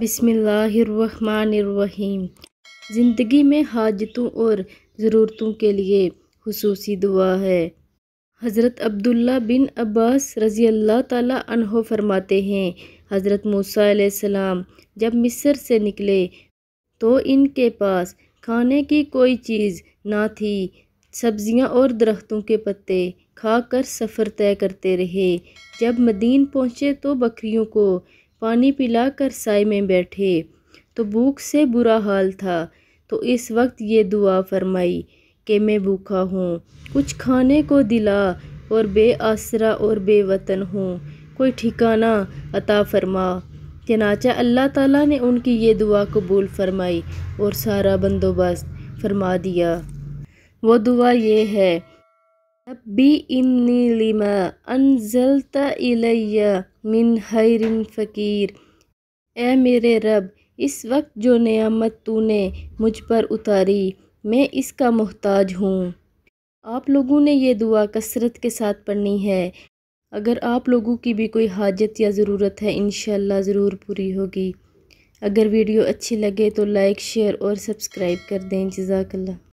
बिसमीम ज़िंदगी में हाजतों और ज़रूरतों के लिए खसूस दुआ है हज़रत अब्दुल्ला बिन अब्बास रज़ी अल्लाह तहो फरमाते हैं हज़रत मूसा जब मिस्र से निकले तो इनके पास खाने की कोई चीज़ ना थी सब्ज़ियां और दरख्तों के पत्ते खाकर सफ़र तय करते रहे जब मदीन पहुँचे तो बकरियों को पानी पिलाकर साय में बैठे तो भूख से बुरा हाल था तो इस वक्त ये दुआ फरमाई कि मैं भूखा हूँ कुछ खाने को दिला और बेआसरा और बेवतन हूँ कोई ठिकाना अता फरमा चनाचा अल्लाह ताला ने उनकी ये दुआ कबूल फरमाई और सारा बंदोबस्त फरमा दिया वो दुआ ये है रब्बि इन्नी लिमा अनजलत इलैया मिन हैरिन फ़कीर ए मेरे रब इस वक्त जो नेमत तूने मुझ पर उतारी मैं इसका मोहताज हूँ आप लोगों ने यह दुआ कसरत के साथ पढ़नी है अगर आप लोगों की भी कोई हाजत या ज़रूरत है इन ज़रूर पूरी होगी अगर वीडियो अच्छी लगे तो लाइक शेयर और सब्सक्राइब कर दें जजाकल्ला